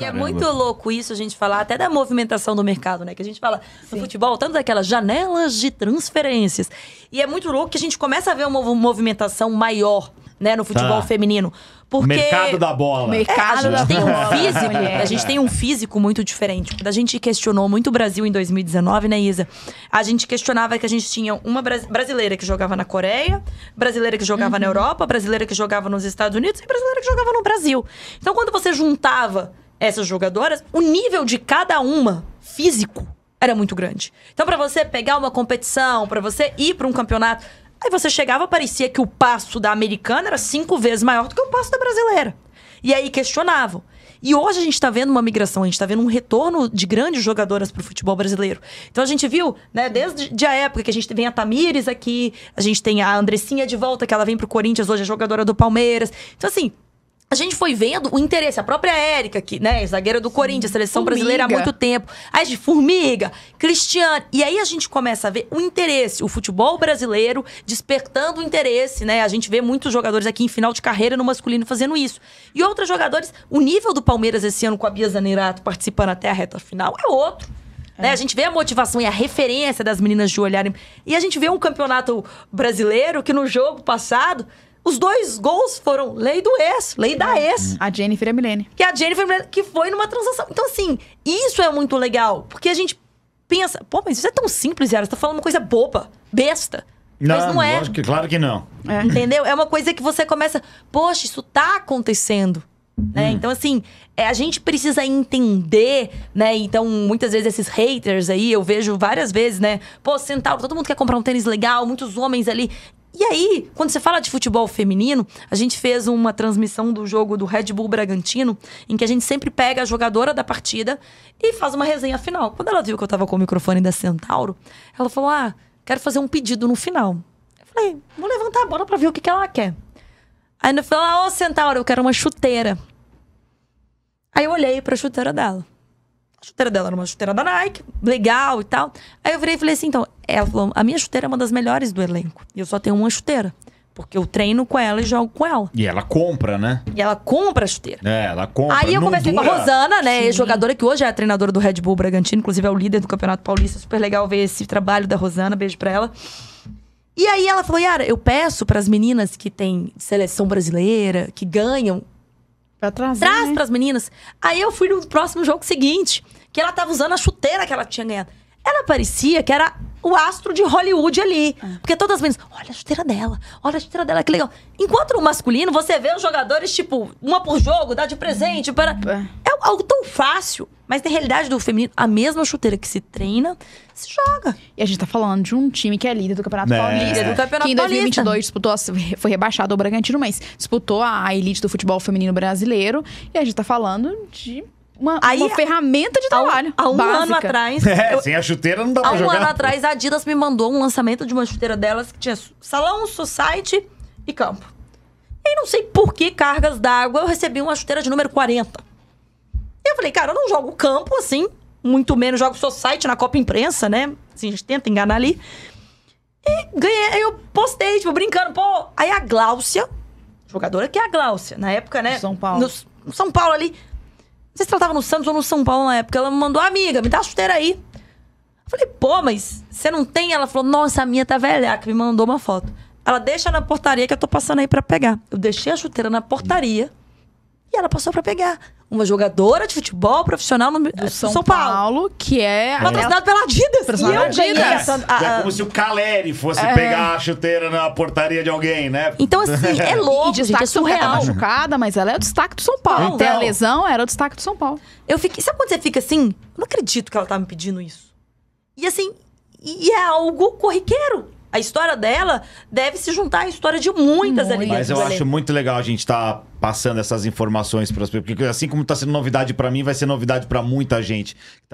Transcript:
é muito louco isso a gente falar até da movimentação do mercado, né? Que a gente fala Sim. no futebol, tanto daquelas janelas de transferências. E é muito louco que a gente começa a ver uma movimentação maior, né, no futebol tá. feminino. Porque... Mercado da bola. É, mercado a gente tem bola. um físico, a gente tem um físico muito diferente. A gente questionou muito o Brasil em 2019, né, Isa? A gente questionava que a gente tinha uma brasileira que jogava na Coreia, brasileira que jogava uhum. na Europa, brasileira que jogava nos Estados Unidos e brasileira que jogava no Brasil. Então, quando você juntava essas jogadoras, o nível de cada uma físico era muito grande. Então, para você pegar uma competição, para você ir para um campeonato, aí você chegava, parecia que o passo da americana era cinco vezes maior do que o passo da brasileira. E aí questionavam. E hoje a gente está vendo uma migração, a gente está vendo um retorno de grandes jogadoras para o futebol brasileiro. Então a gente viu, né, desde a época que a gente vem a Tamires aqui, a gente tem a Andressinha de volta, que ela vem para o Corinthians, hoje é jogadora do Palmeiras. Então, assim, a gente foi vendo o interesse. A própria Érica, que, né, zagueira do Corinthians, seleção formiga. brasileira há muito tempo. aí de Formiga, Cristiano E aí a gente começa a ver o interesse, o futebol brasileiro despertando o interesse, né? A gente vê muitos jogadores aqui em final de carreira no masculino fazendo isso. E outros jogadores, o nível do Palmeiras esse ano com a Bia Zanerato participando até a reta final é outro. É. Né? A gente vê a motivação e a referência das meninas de olharem. E a gente vê um campeonato brasileiro que no jogo passado os dois gols foram lei do ex, lei da uhum. ex. A Jennifer e a Milene. Que a Jennifer Milene, que foi numa transação. Então, assim, isso é muito legal. Porque a gente pensa, pô, mas isso é tão simples, Yara. Você tá falando uma coisa boba, besta. Não, mas não é. Lógico, claro que não. É. Entendeu? É uma coisa que você começa, poxa, isso tá acontecendo. Né? Hum. Então, assim, é, a gente precisa entender, né? Então, muitas vezes esses haters aí, eu vejo várias vezes, né? Pô, Centauro, todo mundo quer comprar um tênis legal, muitos homens ali. E aí, quando você fala de futebol feminino, a gente fez uma transmissão do jogo do Red Bull Bragantino, em que a gente sempre pega a jogadora da partida e faz uma resenha final. Quando ela viu que eu tava com o microfone da Centauro, ela falou: Ah, quero fazer um pedido no final. Eu falei: Vou levantar a bola pra ver o que, que ela quer. Aí ela falou: Ah, ô Centauro, eu quero uma chuteira. Aí eu olhei pra chuteira dela. A chuteira dela era uma chuteira da Nike, legal e tal. Aí eu virei e falei assim, então, ela falou, a minha chuteira é uma das melhores do elenco. E eu só tenho uma chuteira. Porque eu treino com ela e jogo com ela. E ela compra, né? E ela compra a chuteira. É, ela compra. Aí eu Não conversei dura. com a Rosana, né? Jogadora que hoje é a treinadora do Red Bull Bragantino, inclusive é o líder do Campeonato Paulista. Super legal ver esse trabalho da Rosana. Beijo pra ela. E aí ela falou: Yara, eu peço para as meninas que têm seleção brasileira, que ganham, Pra trazer, Traz né? pras meninas. Aí eu fui no próximo jogo seguinte, que ela tava usando a chuteira que ela tinha ganhado. Ela parecia que era o astro de Hollywood ali. É. Porque todas as meninas, olha a chuteira dela, olha a chuteira dela, que legal. Enquanto o masculino, você vê os jogadores, tipo, uma por jogo, dá de presente, para. É algo tão fácil. Mas na realidade do feminino, a mesma chuteira que se treina, se joga. E a gente tá falando de um time que é líder do Campeonato é. Paulista. Líder do Campeonato que em 2022 disputou, foi rebaixado o Bragantino, mas disputou a elite do futebol feminino brasileiro. E a gente tá falando de uma, Aí, uma, ferramenta de trabalho. Há um básica. ano atrás. É, sem a chuteira não dá pra jogar. Há um ano atrás, a Adidas me mandou um lançamento de uma chuteira delas que tinha salão, society e campo. E não sei por que cargas d'água eu recebi uma chuteira de número 40 eu falei, cara, eu não jogo campo assim, muito menos jogo society na Copa Imprensa, né? Assim, a gente tenta enganar ali. E ganhei, aí eu postei, tipo, brincando, pô. Aí a Gláucia, jogadora que é a Gláucia, na época, né? São Paulo. No, São Paulo ali. Não sei se ela tava no Santos ou no São Paulo na época. Ela me mandou, amiga, me dá a chuteira aí. Eu falei, pô, mas você não tem? Ela falou, nossa, a minha tá velhaca. Me mandou uma foto. Ela deixa na portaria que eu tô passando aí para pegar. Eu deixei a chuteira na portaria. E ela passou para pegar uma jogadora de futebol profissional no do eh, São, São Paulo, Paulo, que é, é patrocinada pela Adidas. E eu Adidas. É como se o Caleri fosse é. pegar a chuteira na portaria de alguém, né? Então assim, é louco, e, gente, é surreal. Ela tá machucada, mas ela é o destaque do São Paulo. Então. então... a lesão era o destaque do São Paulo. Eu fiquei, sabe quando você fica assim? Eu não acredito que ela tá me pedindo isso. E assim, e é algo corriqueiro. A história dela deve se juntar à história de muitas ali. Mas eu acho muito legal a gente estar tá passando essas informações para as pessoas, porque assim como está sendo novidade para mim, vai ser novidade para muita gente.